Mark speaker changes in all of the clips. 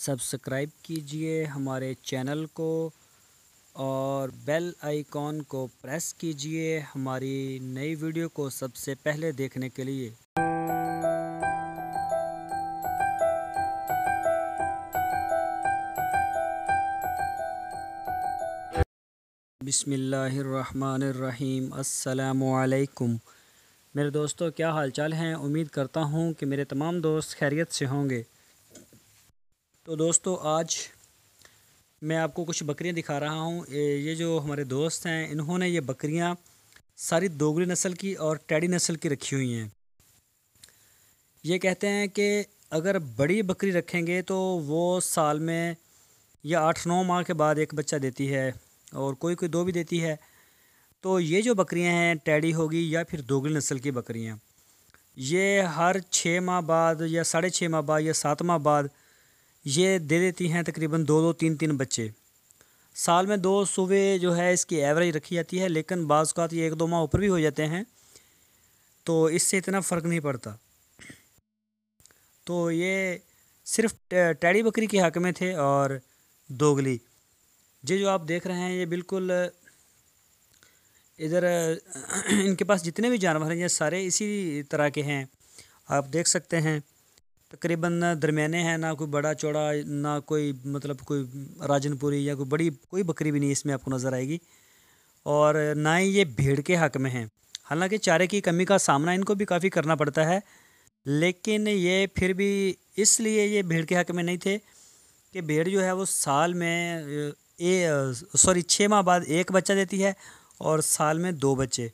Speaker 1: subscribe کیجئے ہمارے channel کو اور بیل آئیکن کو پریس کیجئے ہماری نئی ویڈیو کو سب سے پہلے دیکھنے کے لیے بسم اللہ الرحمن الرحیم السلام علیکم میرے دوستو کیا حال چال ہیں امید کرتا ہوں کہ میرے تمام دوست خیریت سے ہوں گے تو دوستو آج میں آپ کو کچھ بکریاں دکھا رہا ہوں یہ جو ہمارے دوست ہیں انہوں نے یہ بکریاں ساری دوگری نسل کی اور ٹیڈی نسل کی رکھی ہوئی ہیں یہ کہتے ہیں کہ اگر بڑی بکری رکھیں گے تو وہ سال میں یا آٹھ نو ماہ کے بعد ایک بچہ دیتی ہے اور کوئی کوئی دو بھی دیتی ہے تو یہ جو بکریاں ہیں ٹیڈی ہوگی یا پھر دوگری نسل کی بکریاں یہ ہر چھ ماہ بعد یا ساڑھے چھ ماہ بعد یا سات ماہ بعد یہ دے دیتی ہیں تقریباً دو دو تین تین بچے سال میں دو صوبے جو ہے اس کی ایوریج رکھی جاتی ہے لیکن بعض اوقات یہ ایک دو ماہ اوپر بھی ہو جاتے ہیں تو اس سے اتنا فرق نہیں پڑتا تو یہ صرف ٹیڑی بکری کے حق میں تھے اور دوگلی یہ جو آپ دیکھ رہے ہیں یہ بالکل ادھر ان کے پاس جتنے بھی جانور ہیں یہ سارے اسی طرح کے ہیں آپ دیکھ سکتے ہیں تقریباً درمیانے ہیں نہ کوئی بڑا چوڑا نہ کوئی مطلب کوئی راجن پوری یا کوئی بڑی کوئی بکری بھی نہیں اس میں آپ کو نظر آئے گی اور نہ ہی یہ بھیڑ کے حق میں ہیں حالانکہ چارے کی کمی کا سامنا ان کو بھی کافی کرنا پڑتا ہے لیکن یہ پھر بھی اس لیے یہ بھیڑ کے حق میں نہیں تھے کہ بھیڑ جو ہے وہ سال میں سوری چھ ماہ بعد ایک بچہ دیتی ہے اور سال میں دو بچے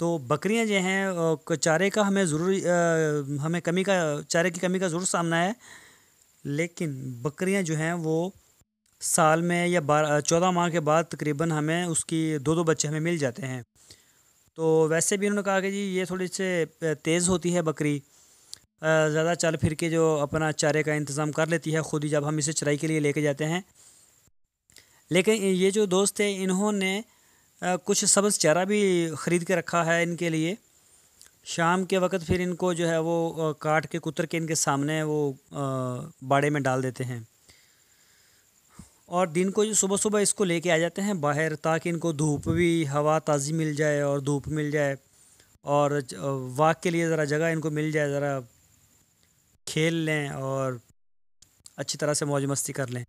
Speaker 1: تو بکریاں جو ہیں چارے کا ہمیں ضروری ہمیں کمی کا چارے کی کمی کا ضرور سامنا ہے لیکن بکریاں جو ہیں وہ سال میں یا بارہ چودہ ماہ کے بعد تقریباً ہمیں اس کی دو دو بچے ہمیں مل جاتے ہیں تو ویسے بھی انہوں نے کہا کہ جی یہ تھوڑی سے تیز ہوتی ہے بکری زیادہ چل پھر کے جو اپنا چارے کا انتظام کر لیتی ہے خود ہی جب ہم اسے چرائی کے لیے لے کے جاتے ہیں لیکن یہ جو دوست ہیں انہوں نے کچھ سبز چہرہ بھی خرید کے رکھا ہے ان کے لیے شام کے وقت پھر ان کو جو ہے وہ کاٹ کے کتر کے ان کے سامنے وہ باڑے میں ڈال دیتے ہیں اور دن کو جو صبح صبح اس کو لے کے آ جاتے ہیں باہر تاکہ ان کو دھوپ بھی ہوا تازی مل جائے اور دھوپ مل جائے اور واک کے لیے ذرا جگہ ان کو مل جائے ذرا کھیل لیں اور اچھی طرح سے موج مستی کر لیں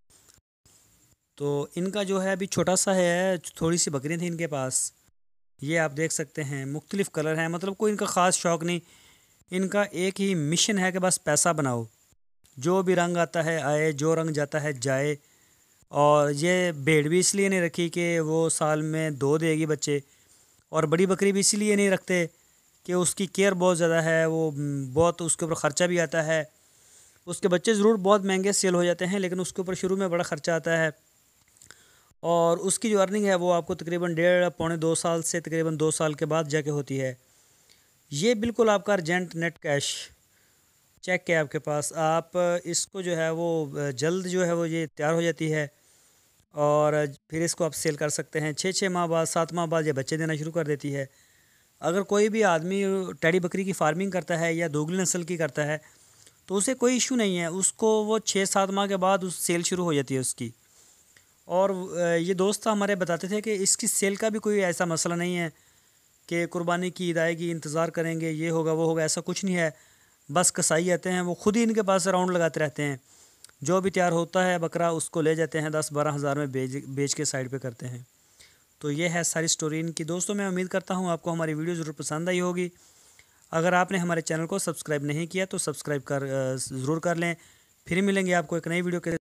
Speaker 1: تو ان کا جو ہے ابھی چھوٹا سا ہے تھوڑی سی بکریاں تھیں ان کے پاس یہ آپ دیکھ سکتے ہیں مختلف کلر ہیں مطلب کوئی ان کا خاص شوق نہیں ان کا ایک ہی مشن ہے کہ بس پیسہ بناؤ جو بھی رنگ آتا ہے آئے جو رنگ جاتا ہے جائے اور یہ بھیڑ بھی اس لیے نہیں رکھی کہ وہ سال میں دو دے گی بچے اور بڑی بکری بھی اس لیے نہیں رکھتے کہ اس کی کیئر بہت زیادہ ہے وہ بہت اس کے اوپر خرچہ بھی آتا ہے اس کے بچے ضرور بہت مہنگے سیل ہو جاتے ہیں لیکن اس کے اوپر شروع میں بڑا خرچہ آتا ہے اور اس کی جو ارننگ ہے وہ آپ کو تقریباً ڈیڑھ پونے دو سال سے تقریباً دو سال کے بعد جا کے ہوتی ہے یہ بالکل آپ کا ارجنٹ نیٹ کیش چیک ہے آپ کے پاس آپ اس کو جو ہے وہ جلد جو ہے وہ یہ تیار ہو جاتی ہے اور پھر اس کو آپ سیل کر سکتے ہیں چھ چھ ماہ بعد سات ماہ بعد یہ بچے دینا شروع کر دیتی ہے اگر کوئی بھی آدمی ٹیڈی بکری کی فارمنگ کرتا ہے یا دوگلی نسل کی کرتا ہے تو اسے کوئی ایشو نہیں ہے اس کو وہ چھ سات ماہ کے بعد اس سیل شروع ہو جاتی ہے اس کی اور یہ دوست ہمارے بتاتے تھے کہ اس کی سیل کا بھی کوئی ایسا مسئلہ نہیں ہے کہ قربانی کی ادائیگی انتظار کریں گے یہ ہوگا وہ ہوگا ایسا کچھ نہیں ہے بس کسائی آتے ہیں وہ خود ہی ان کے پاس راؤنڈ لگاتے رہتے ہیں جو بھی تیار ہوتا ہے بکرا اس کو لے جاتے ہیں دس بارہ ہزار میں بیچ بیچ کے سائڈ پہ کرتے ہیں تو یہ ہے ساری سٹوری ان کی دوستوں میں امید کرتا ہوں آپ کو ہماری ویڈیو ضرور پسند آئی ہوگی اگر آپ نے ہمارے چینل کو سبسکرائب نہیں کیا تو سبسکرائب کر ضرور کر لیں پھر ملیں گے آپ کو ایک نئی ویڈیو کے